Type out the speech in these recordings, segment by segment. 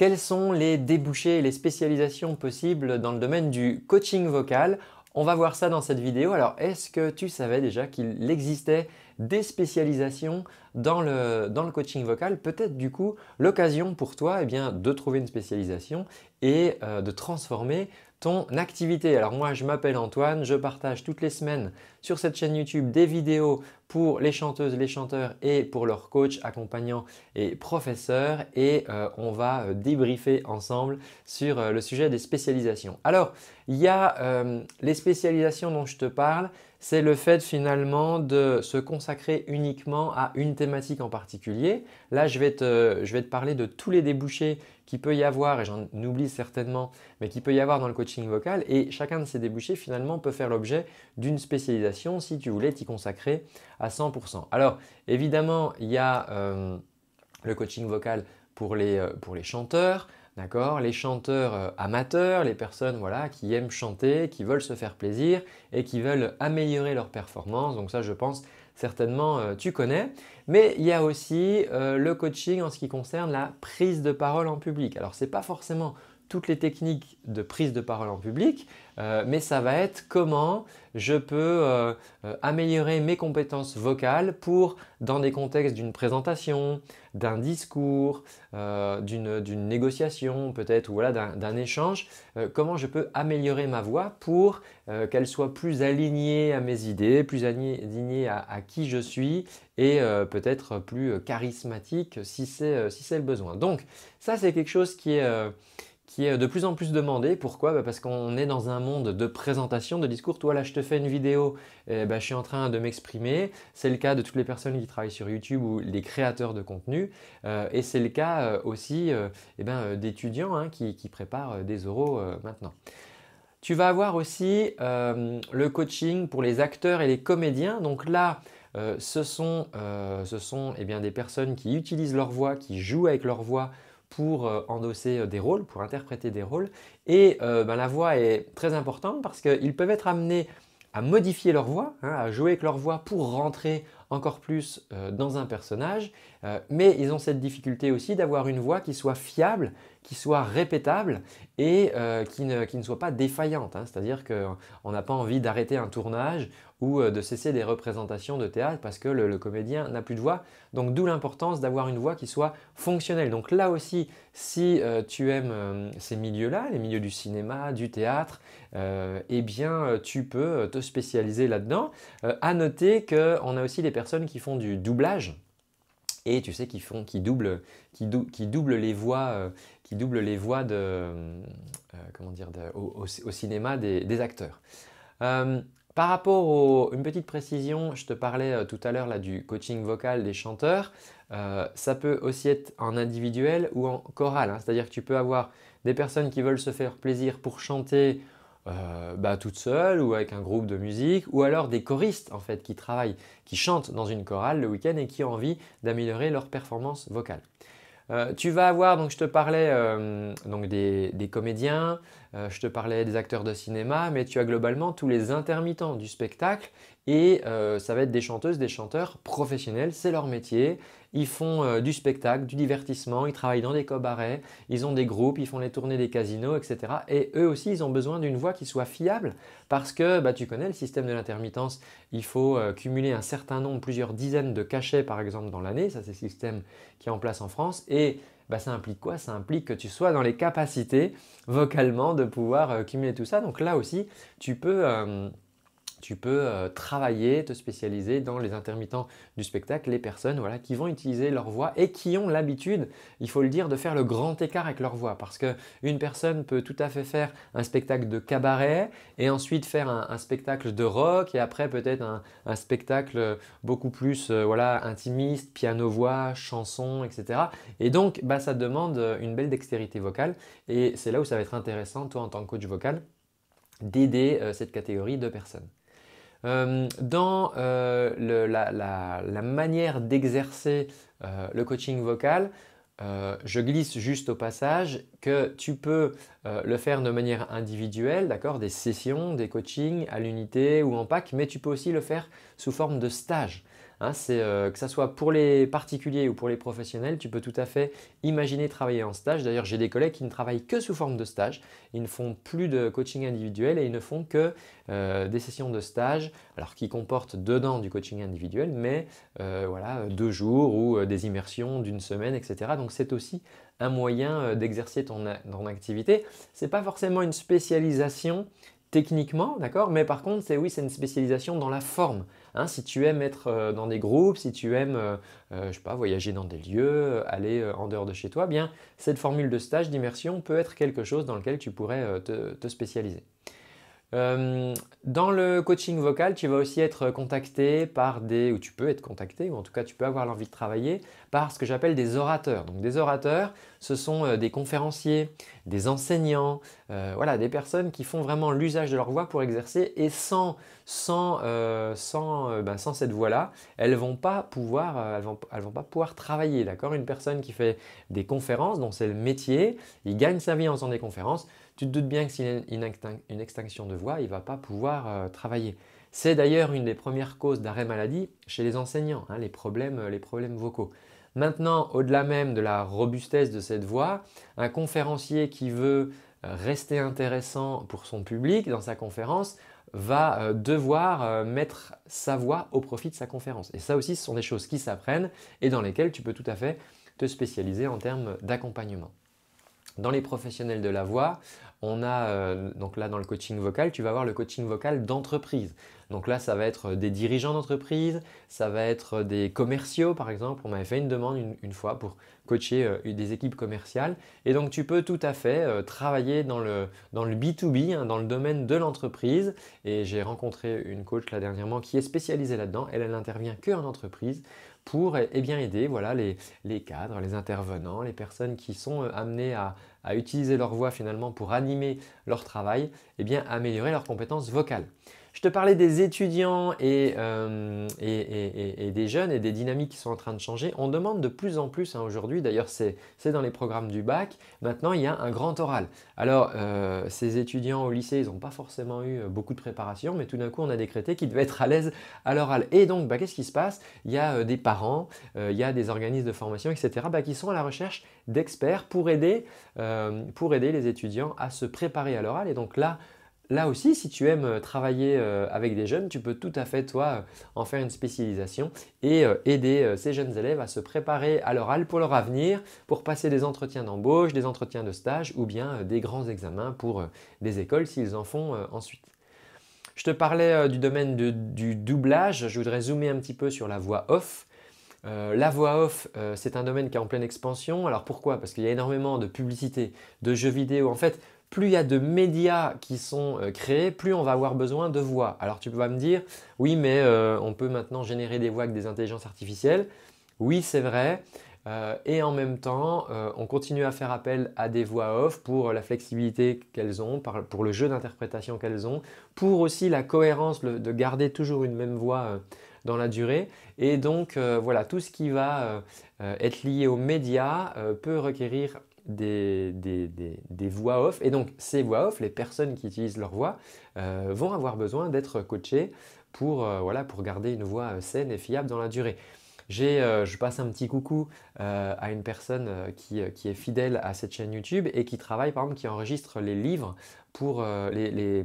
Quels sont les débouchés et les spécialisations possibles dans le domaine du coaching vocal On va voir ça dans cette vidéo. Alors, est-ce que tu savais déjà qu'il existait des spécialisations dans le, coaching vocal Peut-être du coup l'occasion pour toi eh bien, de trouver une spécialisation et euh, de transformer ton activité. Alors moi, je m'appelle Antoine, je partage toutes les semaines sur cette chaîne YouTube des vidéos pour les chanteuses, les chanteurs et pour leurs coachs, accompagnants et professeurs et euh, on va euh, débriefer ensemble sur euh, le sujet des spécialisations. Alors, il y a les spécialisations dont je te parle, c'est le fait finalement de se consacrer uniquement à une thématique en particulier. Là, je vais te, parler de tous les débouchés qui peut y avoir, et j'en oublie certainement, mais qui peut y avoir dans le coaching vocal, et chacun de ces débouchés finalement peut faire l'objet d'une spécialisation si tu voulais t'y consacrer à 100%. Alors évidemment, il y a euh, le coaching vocal pour les euh, chanteurs, D'accord Les chanteurs euh, amateurs, les personnes voilà, qui aiment chanter, qui veulent se faire plaisir et qui veulent améliorer leur performance. Donc ça, je pense certainement euh, tu connais. Mais il y a aussi euh, le coaching en ce qui concerne la prise de parole en public. Alors n'est pas forcément toutes les techniques de prise de parole en public, euh, mais ça va être comment je peux euh, euh, améliorer mes compétences vocales pour, dans des contextes d'une présentation, d'un discours, d'une négociation peut-être, ou voilà, d'un échange, comment je peux améliorer ma voix pour qu'elle soit plus alignée à mes idées, plus alignée à, qui je suis et peut-être plus charismatique si c'est le besoin. Donc ça c'est quelque chose qui est qui est de plus en plus demandé. Pourquoi bah, Parce qu'on est dans un monde de présentation, de discours. Toi, là, je te fais une vidéo, eh ben, je suis en train de m'exprimer. C'est le cas de toutes les personnes qui travaillent sur YouTube ou les créateurs de contenu. Euh, et c'est le cas euh, aussi euh, eh ben, d'étudiants hein, qui, préparent des oraux maintenant. Tu vas avoir aussi le coaching pour les acteurs et les comédiens. Donc là, ce sont, eh des personnes qui utilisent leur voix, qui jouent avec leur voix pour euh, endosser euh, des rôles, pour interpréter des rôles. Et euh, ben, la voix est très importante parce qu'ils peuvent être amenés à modifier leur voix, hein, à jouer avec leur voix pour rentrer encore plus euh, dans un personnage, euh, mais ils ont cette difficulté aussi d'avoir une voix qui soit fiable, qui soit répétable et euh, qui, ne, soit pas défaillante. Hein. C'est-à-dire qu'on n'a pas envie d'arrêter un tournage ou de cesser des représentations de théâtre parce que le, comédien n'a plus de voix. Donc d'où l'importance d'avoir une voix qui soit fonctionnelle. Donc là aussi, si tu aimes ces milieux-là, les milieux du cinéma, du théâtre, eh bien tu peux te spécialiser là-dedans. à noter qu'on a aussi les personnes personnes qui font du doublage et tu sais qui font qui double qui, dou qui double les voix euh, qui double les voix de euh, comment dire au, cinéma des, acteurs euh, par rapport à une petite précision, je te parlais tout à l'heure là du coaching vocal des chanteurs. ça peut aussi être en individuel ou en chorale hein. c'est-à-dire que tu peux avoir des personnes qui veulent se faire plaisir pour chanter euh, bah, toute seule ou avec un groupe de musique, ou alors des choristes en fait qui travaillent, qui chantent dans une chorale le week-end et qui ont envie d'améliorer leur performance vocale. Euh, tu vas avoir, donc je te parlais euh, donc des, des comédiens, je te parlais des acteurs de cinéma, mais tu as globalement tous les intermittents du spectacle et euh, ça va être des chanteuses, des chanteurs professionnels, c'est leur métier. Ils font euh, du spectacle, du divertissement, ils travaillent dans des cabarets, ils ont des groupes, ils font les tournées des casinos, etc. Et eux aussi, ils ont besoin d'une voix qui soit fiable parce que bah, tu connais le système de l'intermittence, il faut euh, cumuler un certain nombre, plusieurs dizaines de cachets par exemple dans l'année, ça c'est le système qui est en place en France. Et bah, ça implique quoi Ça implique que tu sois dans les capacités vocalement de pouvoir cumuler tout ça. Donc là aussi, tu peux, tu peux euh, travailler, te spécialiser dans les intermittents du spectacle, les personnes qui vont utiliser leur voix et qui ont l'habitude, il faut le dire, de faire le grand écart avec leur voix. Parce qu'une personne peut tout à fait faire un spectacle de cabaret et ensuite faire un, spectacle de rock et après peut-être un, spectacle beaucoup plus euh, intimiste, piano-voix, chanson, etc. Et donc, bah, ça demande une belle dextérité vocale et c'est là où ça va être intéressant, toi, en tant que coach vocal, d'aider euh, cette catégorie de personnes. Euh, dans euh, la, manière d'exercer euh, le coaching vocal, je glisse juste au passage que tu peux le faire de manière individuelle, d'accord, des sessions, des coachings à l'unité ou en pack, mais tu peux aussi le faire sous forme de stage. Hein, c'est euh, que ça soit pour les particuliers ou pour les professionnels, tu peux tout à fait imaginer travailler en stage. D'ailleurs, j'ai des collègues qui ne travaillent que sous forme de stage. Ils ne font plus de coaching individuel et ils ne font que euh, des sessions de stage, alors qui comportent dedans du coaching individuel, mais euh, voilà deux jours ou des immersions d'une semaine, etc. Donc c'est aussi un moyen d'exercer ton, activité. Ce n'est pas forcément une spécialisation techniquement, d'accord Mais par contre, c'est oui, c'est une spécialisation dans la forme. Hein, si tu aimes être euh, dans des groupes, si tu aimes, euh, euh, je sais pas, voyager dans des lieux, aller en dehors de chez toi, eh bien cette formule de stage d'immersion peut être quelque chose dans lequel tu pourrais te spécialiser. Euh, dans le coaching vocal, tu vas aussi être contacté par des, ou tu peux être contacté, ou en tout cas tu peux avoir l'envie de travailler, par ce que j'appelle des orateurs. Donc des orateurs, ce sont euh, des conférenciers, des enseignants, euh, des personnes qui font vraiment l'usage de leur voix pour exercer et sans, ben, cette voix-là, elles vont elles vont, vont pas pouvoir travailler, Une personne qui fait des conférences, dont c'est le métier, il gagne sa vie en faisant des conférences, tu te doutes bien que s'il a une, extinction de voix, il ne va pas pouvoir euh, travailler. C'est d'ailleurs une des premières causes d'arrêt maladie chez les enseignants, hein, les, problèmes, les problèmes vocaux. Maintenant, au-delà même de la robustesse de cette voix, un conférencier qui veut euh, rester intéressant pour son public dans sa conférence va euh, devoir mettre sa voix au profit de sa conférence. Et ça aussi, ce sont des choses qui s'apprennent et dans lesquelles tu peux tout à fait te spécialiser en termes d'accompagnement. Dans les professionnels de la voix, on a, euh, donc là, dans le coaching vocal, tu vas avoir le coaching vocal d'entreprise. Donc là, ça va être euh, des dirigeants d'entreprise, ça va être euh, des commerciaux, par exemple. On m'avait fait une demande une fois pour coacher euh, des équipes commerciales. Et donc tu peux tout à fait euh, travailler dans le, dans le B2B, hein, dans le domaine de l'entreprise. Et j'ai rencontré une coach là dernièrement qui est spécialisée là-dedans. Elle, n'intervient qu'en entreprise pour eh, eh bien, aider les, cadres, les intervenants, les personnes qui sont euh, amenées à, utiliser leur voix finalement pour animer leur travail, et eh bien, améliorer leurs compétences vocales. Je te parlais des étudiants euh, et, des jeunes et des dynamiques qui sont en train de changer. On demande de plus en plus hein, aujourd'hui, d'ailleurs c'est dans les programmes du bac, maintenant il y a un grand oral. Alors euh, ces étudiants au lycée, ils n'ont pas forcément eu euh, beaucoup de préparation, mais tout d'un coup on a décrété qu'ils devaient être à l'aise à l'oral. Et donc bah, qu'est-ce qui se passe Il y a des parents, il y a des organismes de formation, etc., bah, qui sont à la recherche d'experts pour, aider, pour aider les étudiants à se préparer à l'oral. Et donc là, Là aussi, si tu aimes euh, travailler euh, avec des jeunes, tu peux tout à fait, toi, euh, en faire une spécialisation et aider ces jeunes élèves à se préparer à l'oral pour leur avenir, pour passer des entretiens d'embauche, des entretiens de stage ou bien des grands examens pour des écoles s'ils en font ensuite. Je te parlais du domaine du doublage, je voudrais zoomer un petit peu sur la voix off. la voix off, c'est un domaine qui est en pleine expansion. Alors pourquoi Parce qu'il y a énormément de publicités, de jeux vidéo. En fait, plus il y a de médias qui sont euh, créés, plus on va avoir besoin de voix. Alors tu vas me dire, oui, mais euh, on peut maintenant générer des voix avec des intelligences artificielles. Oui, c'est vrai. Euh, et en même temps, on continue à faire appel à des voix off pour la flexibilité qu'elles ont, pour le jeu d'interprétation qu'elles ont, pour aussi la cohérence de garder toujours une même voix dans la durée. Et donc, voilà, tout ce qui va être lié aux médias peut requérir des, des, voix off. Et donc, ces voix off, les personnes qui utilisent leur voix, euh, vont avoir besoin d'être coachées pour, euh, voilà, pour garder une voix euh, saine et fiable dans la durée. je passe un petit coucou à une personne qui, est fidèle à cette chaîne YouTube et qui travaille, par exemple, qui enregistre les livres pour les,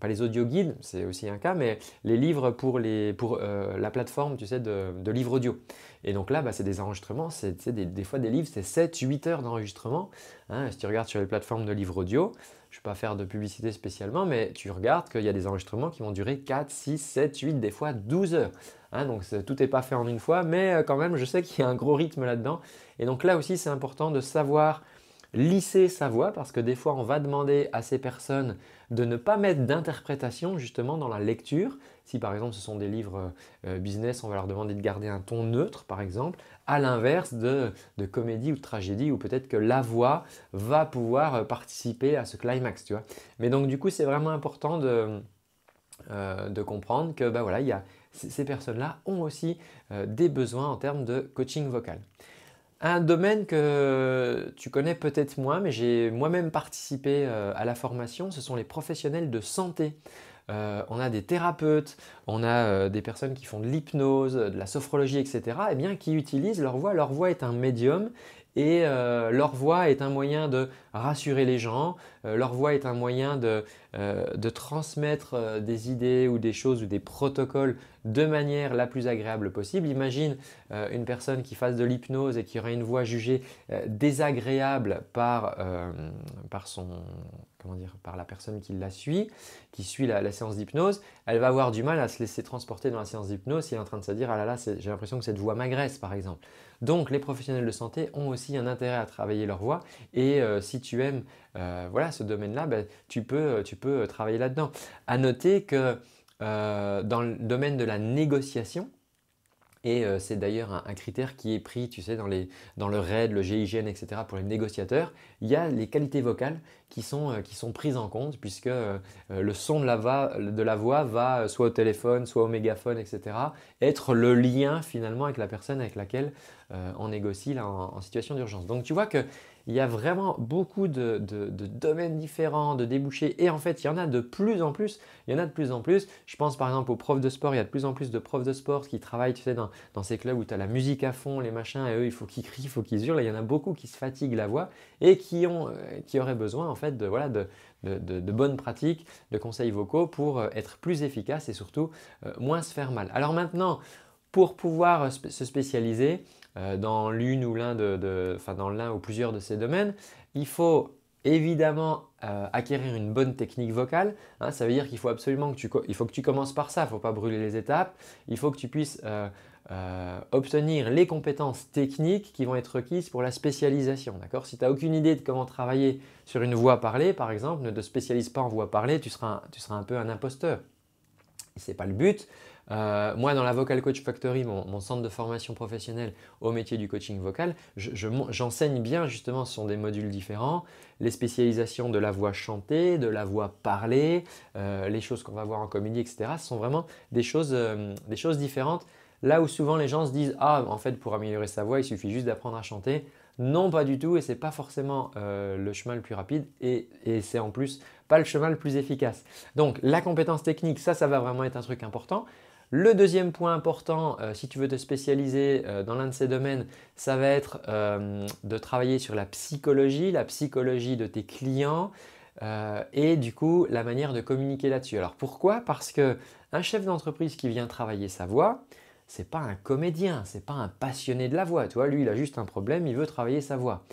pas les audio guides, c'est aussi un cas, mais les livres pour, les, euh, la plateforme, tu sais, de, livres audio. Et donc là, bah, c'est des enregistrements, c'est des, fois des livres, c'est 7, 8 heures d'enregistrement. Hein. Si tu regardes sur les plateformes de livres audio, je ne vais pas faire de publicité spécialement, mais tu regardes qu'il y a des enregistrements qui vont durer 4, 6, 7, 8, des fois 12 heures. Hein. donc tout n'est pas fait en une fois, mais euh, quand même, je sais qu'il y a un gros rythme là-dedans. Et donc là aussi, c'est important de savoir lisser sa voix parce que des fois on va demander à ces personnes de ne pas mettre d'interprétation justement dans la lecture. Si par exemple ce sont des livres euh, euh, business, on va leur demander de garder un ton neutre par exemple, à l'inverse de, comédie ou de tragédie où peut-être que la voix va pouvoir euh, participer à ce climax, Mais donc du coup c'est vraiment important de, comprendre que bah, ces personnes-là ont aussi des besoins en termes de coaching vocal. Un domaine que tu connais peut-être moins, mais j'ai moi-même participé euh, à la formation, ce sont les professionnels de santé. Euh, on a des thérapeutes, on a euh, des personnes qui font de l'hypnose, de la sophrologie, etc., et bien, qui utilisent leur voix. Leur voix est un médium et euh, leur voix est un moyen de rassurer les gens, euh, leur voix est un moyen de, euh, transmettre des idées ou des choses ou des protocoles de manière la plus agréable possible. Imagine une personne qui fasse de l'hypnose et qui aurait une voix jugée désagréable par son par la personne qui la suit, qui suit la, séance d'hypnose, elle va avoir du mal à se laisser transporter dans la séance d'hypnose si elle est en train de se dire Ah là là, j'ai l'impression que cette voix m'agresse, par exemple. Donc, les professionnels de santé ont aussi un intérêt à travailler leur voix. Et euh, si tu aimes euh, ce domaine-là, ben, tu, peux, euh, travailler là-dedans. À noter que dans le domaine de la négociation, et euh, c'est d'ailleurs un, critère qui est pris, tu sais, dans, le RAID, le GIGN, etc., pour les négociateurs. Il y a les qualités vocales qui sont, euh, prises en compte, puisque euh, le son de la, voix va, soit au téléphone, soit au mégaphone, etc., être le lien finalement avec la personne avec laquelle on négocie en situation d'urgence. Donc tu vois que il y a vraiment beaucoup de, domaines différents, de débouchés. Et en fait, il y en a de plus en plus. Il y en a de plus en plus. Je pense par exemple aux profs de sport. Il y a de plus en plus de profs de sport qui travaillent, tu sais, dans, ces clubs où tu as la musique à fond, les machins, et eux, il faut qu'ils crient, il faut qu'ils hurlent. il y en a beaucoup qui se fatiguent la voix et qui, ont, euh, qui auraient besoin, en fait, de, voilà, de, bonnes pratiques, de conseils vocaux pour euh, être plus efficace et surtout euh, moins se faire mal. Alors maintenant, pour pouvoir se spécialiser, euh, dans l'une ou l'un de, enfin, dans l'un ou plusieurs de ces domaines, il faut évidemment euh, acquérir une bonne technique vocale. Hein. ça veut dire qu'il faut absolument que tu, il faut que tu commences par ça, il ne faut pas brûler les étapes. Il faut que tu puisses euh, obtenir les compétences techniques qui vont être requises pour la spécialisation. Si tu n'as aucune idée de comment travailler sur une voix parlée, par exemple, ne te spécialise pas en voix parlée, tu seras tu seras un peu un imposteur. Ce n'est pas le but. Euh, moi, dans la Vocal Coach Factory, mon, centre de formation professionnelle au métier du coaching vocal, j'enseigne bien justement, ce sont des modules différents, les spécialisations de la voix chantée, de la voix parlée, euh, les choses qu'on va voir en comédie, etc. Ce sont vraiment euh, des choses, différentes. Là où souvent les gens se disent Ah, en fait, pour améliorer sa voix, il suffit juste d'apprendre à chanter. Non, pas du tout, et c'est pas forcément le chemin le plus rapide, et, et c'est en plus pas le chemin le plus efficace. Donc la compétence technique, ça, ça va vraiment être un truc important. Le deuxième point important, euh, si tu veux te spécialiser euh, dans l'un de ces domaines, ça va être euh, de travailler sur la psychologie, la psychologie de tes clients et du coup la manière de communiquer là-dessus. Alors pourquoi Parce que un chef d'entreprise qui vient travailler sa voix, c'est pas un comédien, c'est pas un passionné de la voix. Tu lui, il a juste un problème, il veut travailler sa voix.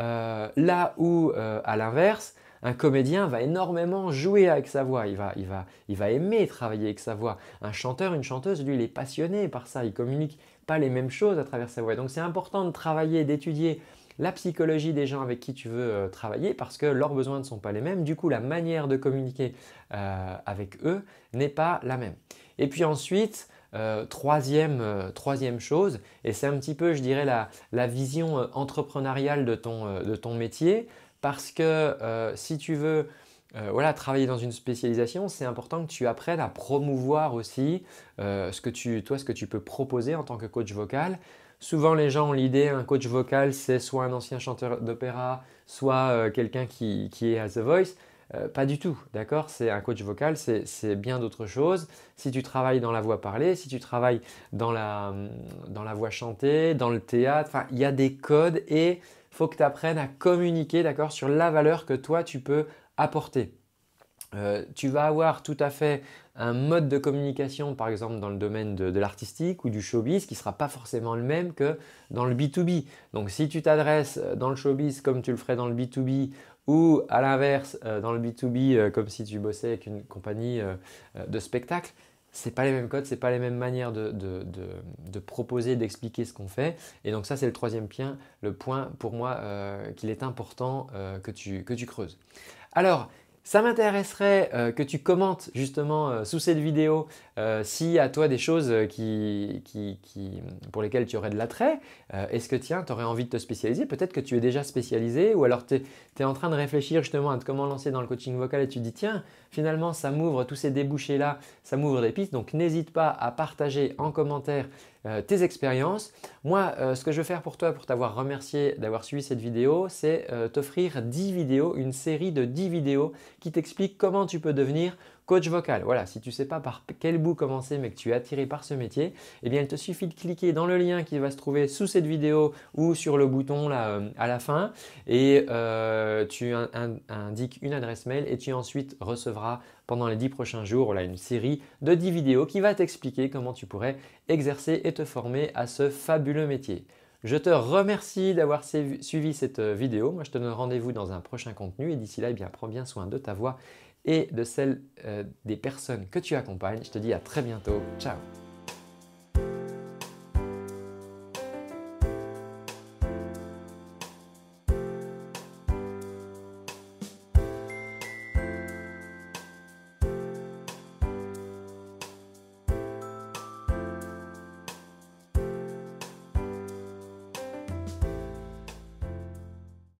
là où, à l'inverse, un comédien va énormément jouer avec sa voix, il va, il va, il va aimer travailler avec sa voix. Un chanteur, une chanteuse, lui, il est passionné par ça, il communique pas les mêmes choses à travers sa voix. Donc c'est important de travailler, d'étudier la psychologie des gens avec qui tu veux euh, travailler parce que leurs besoins ne sont pas les mêmes. Du coup, la manière de communiquer euh, avec eux n'est pas la même. Et puis ensuite, euh, troisième, troisième, chose, et c'est un petit peu, je dirais, la, la vision entrepreneuriale de ton, de ton métier parce que euh, si tu veux euh, travailler dans une spécialisation, c'est important que tu apprennes à promouvoir aussi euh, ce que tu, peux proposer en tant que coach vocal. Souvent, les gens ont l'idée, un coach vocal, c'est soit un ancien chanteur d'opéra, soit quelqu'un qui, est à The Voice. pas du tout, d'accord C'est un coach vocal, c'est bien d'autres choses. Si tu travailles dans la voix parlée, si tu travailles dans la, dans la voix chantée, dans le théâtre, il y a des codes et faut que tu apprennes à communiquer, d'accord, sur la valeur que toi tu peux apporter. Euh, tu vas avoir tout à fait un mode de communication, par exemple dans le domaine de, l'artistique ou du showbiz, qui ne sera pas forcément le même que dans le B2B. Donc si tu t'adresses euh, dans le showbiz comme tu le ferais dans le B2B, ou à l'inverse euh, dans le B2B comme si tu bossais avec une compagnie de spectacle, c'est pas les mêmes codes, c'est pas les mêmes manières de, proposer, d'expliquer ce qu'on fait. Et donc ça, c'est le troisième point, le point pour moi euh, qu'il est important euh, que, tu, que tu creuses. Alors, ça m'intéresserait euh, que tu commentes justement euh, sous cette vidéo euh, si à toi des choses qui, pour lesquelles tu aurais de l'attrait. Est-ce que tiens, tu aurais envie de te spécialiser Peut-être que tu es déjà spécialisé ou alors tu es, en train de réfléchir justement à comment lancer dans le coaching vocal et tu dis tiens, finalement ça m'ouvre tous ces débouchés-là, ça m'ouvre des pistes. Donc n'hésite pas à partager en commentaire euh, tes expériences. Moi, euh, ce que je veux faire pour toi, pour t'avoir remercié d'avoir suivi cette vidéo, c'est euh, t'offrir 10 vidéos, une série de 10 vidéos qui t'expliquent comment tu peux devenir Coach vocal, voilà, si tu ne sais pas par quel bout commencer mais que tu es attiré par ce métier, eh bien il te suffit de cliquer dans le lien qui va se trouver sous cette vidéo ou sur le bouton euh, à la fin et euh, tu indiques une adresse mail et tu ensuite recevras pendant les 10 prochains jours une série de 10 vidéos qui va t'expliquer comment tu pourrais exercer et te former à ce fabuleux métier. Je te remercie d'avoir suivi cette euh, vidéo. Moi, je te donne rendez-vous dans un prochain contenu et d'ici là, eh bien, prends bien soin de ta voix et de celles euh, des personnes que tu accompagnes. Je te dis à très bientôt. Ciao